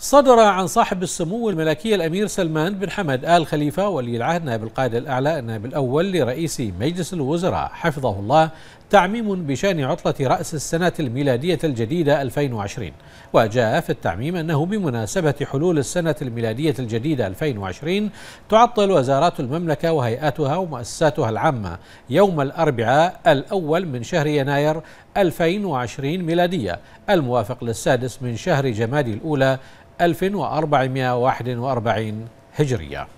صدر عن صاحب السمو الملكي الأمير سلمان بن حمد آل خليفة ولي العهد نائب القائد الأعلى النائب الأول لرئيس مجلس الوزراء حفظه الله تعميم بشأن عطلة رأس السنة الميلادية الجديدة 2020 وجاء في التعميم أنه بمناسبة حلول السنة الميلادية الجديدة 2020 تعطل وزارات المملكة وهيئاتها ومؤسساتها العامة يوم الأربعاء الأول من شهر يناير 2020 ميلادية الموافق للسادس من شهر جمادي الأولى 1441 هجرية